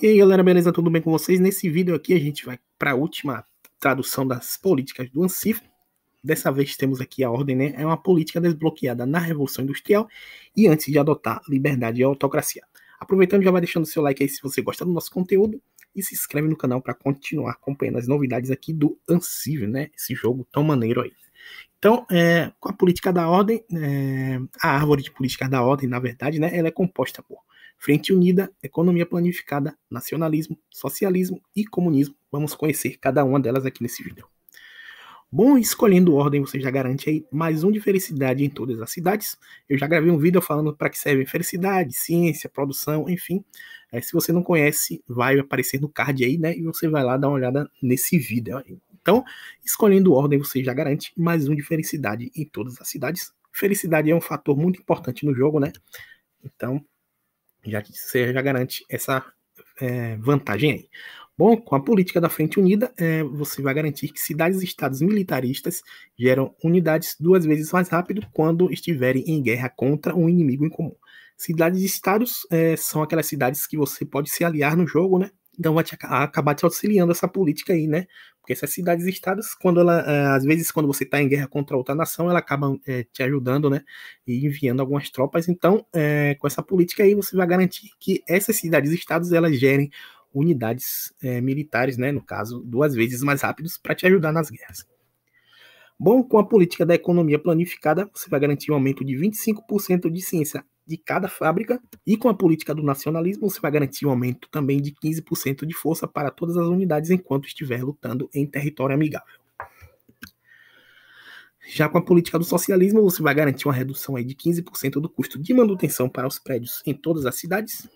E aí galera, beleza? Tudo bem com vocês? Nesse vídeo aqui a gente vai para a última tradução das políticas do ANSIF. Dessa vez temos aqui a ordem, né? É uma política desbloqueada na Revolução Industrial e antes de adotar liberdade e autocracia. Aproveitando, já vai deixando seu like aí se você gosta do nosso conteúdo e se inscreve no canal para continuar acompanhando as novidades aqui do ANSIF, né? Esse jogo tão maneiro aí. Então, é, com a política da ordem, é, a árvore de política da ordem, na verdade, né, ela é composta por Frente Unida, Economia Planificada, Nacionalismo, Socialismo e Comunismo. Vamos conhecer cada uma delas aqui nesse vídeo. Bom, escolhendo ordem, você já garante aí mais um de felicidade em todas as cidades. Eu já gravei um vídeo falando para que serve felicidade, ciência, produção, enfim. É, se você não conhece, vai aparecer no card aí, né? E você vai lá dar uma olhada nesse vídeo. Aí. Então, escolhendo ordem, você já garante mais um de felicidade em todas as cidades. Felicidade é um fator muito importante no jogo, né? Então, já que você já garante essa é, vantagem aí. Bom, com a política da Frente Unida, é, você vai garantir que cidades e estados militaristas geram unidades duas vezes mais rápido quando estiverem em guerra contra um inimigo em comum. Cidades e estados é, são aquelas cidades que você pode se aliar no jogo, né? Então vai te, acabar te auxiliando essa política aí, né? Porque essas cidades-estados, quando ela, eh, às vezes, quando você está em guerra contra outra nação, ela acaba é, te ajudando, né? E enviando algumas tropas. Então, é, com essa política aí, você vai garantir que essas cidades-estados elas gerem unidades é, militares, né? No caso, duas vezes mais rápidos para te ajudar nas guerras. Bom, com a política da economia planificada, você vai garantir um aumento de 25% de ciência de cada fábrica e com a política do nacionalismo você vai garantir um aumento também de 15% de força para todas as unidades enquanto estiver lutando em território amigável. Já com a política do socialismo, você vai garantir uma redução aí de 15% do custo de manutenção para os prédios em todas as cidades.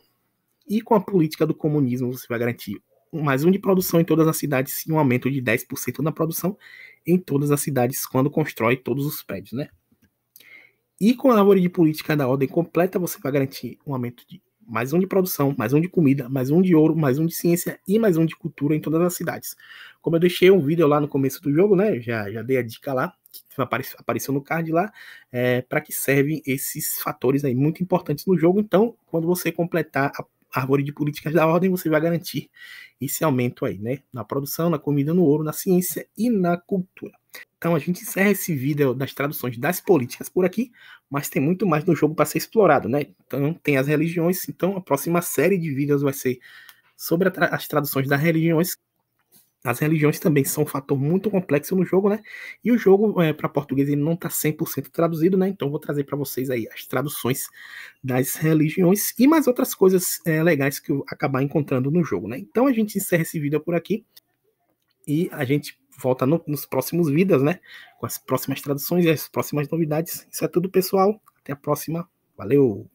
E com a política do comunismo, você vai garantir mais um de produção em todas as cidades e um aumento de 10% na produção em todas as cidades quando constrói todos os prédios, né? E com a árvore de política da ordem completa, você vai garantir um aumento de mais um de produção, mais um de comida, mais um de ouro, mais um de ciência e mais um de cultura em todas as cidades. Como eu deixei um vídeo lá no começo do jogo, né? Já, já dei a dica lá, que tipo, apareceu no card lá, é, para que servem esses fatores aí muito importantes no jogo. Então, quando você completar a árvore de políticas da ordem, você vai garantir esse aumento aí, né? Na produção, na comida, no ouro, na ciência e na cultura. Então a gente encerra esse vídeo das traduções das políticas por aqui, mas tem muito mais no jogo para ser explorado, né? Então tem as religiões, então a próxima série de vídeos vai ser sobre tra as traduções das religiões. As religiões também são um fator muito complexo no jogo, né? E o jogo é, para português ele não está 100% traduzido, né? Então vou trazer para vocês aí as traduções das religiões e mais outras coisas é, legais que eu acabar encontrando no jogo, né? Então a gente encerra esse vídeo por aqui e a gente volta no, nos próximos vidas, né? Com as próximas traduções e as próximas novidades. Isso é tudo, pessoal. Até a próxima. Valeu!